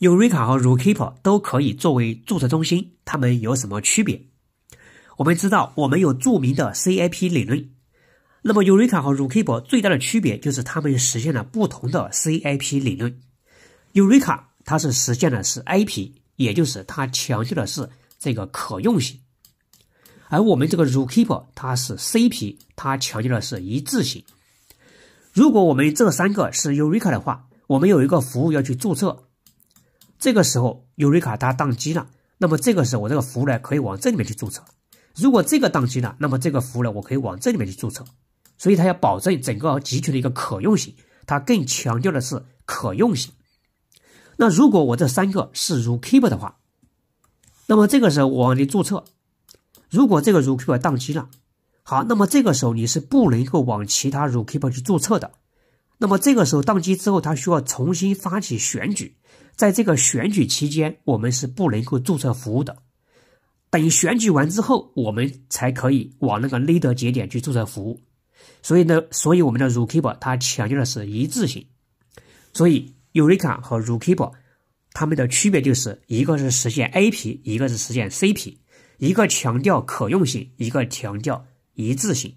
Urika 和 r u k i e p e r 都可以作为注册中心，它们有什么区别？我们知道，我们有著名的 CIP 理论。那么 Urika 和 r u k i e p e r 最大的区别就是它们实现了不同的 CIP 理论。Urika 它是实现的是 IP，也就是它强调的是这个可用性；而我们这个 r u k i e p e r 它是 CP，它强调的是一致性。如果我们这三个是 Urika 的话，我们有一个服务要去注册。这个时候，尤瑞卡它宕机了，那么这个时候我这个服务呢可以往这里面去注册。如果这个宕机了，那么这个服务呢我可以往这里面去注册。所以它要保证整个集群的一个可用性，它更强调的是可用性。那如果我这三个是 r o o k e o 的话，那么这个时候我往里注册，如果这个 r o o k e o 宕机了，好，那么这个时候你是不能够往其他 r o o k e o 去注册的。那么这个时候宕机之后，它需要重新发起选举，在这个选举期间，我们是不能够注册服务的。等选举完之后，我们才可以往那个 Leader 节点去注册服务。所以呢，所以我们的 r a e t 它强调的是一致性。所以 u r a k a 和 r a e t 它们的区别就是一个是实现 AP，一个是实现 CP，一个强调可用性，一个强调一致性。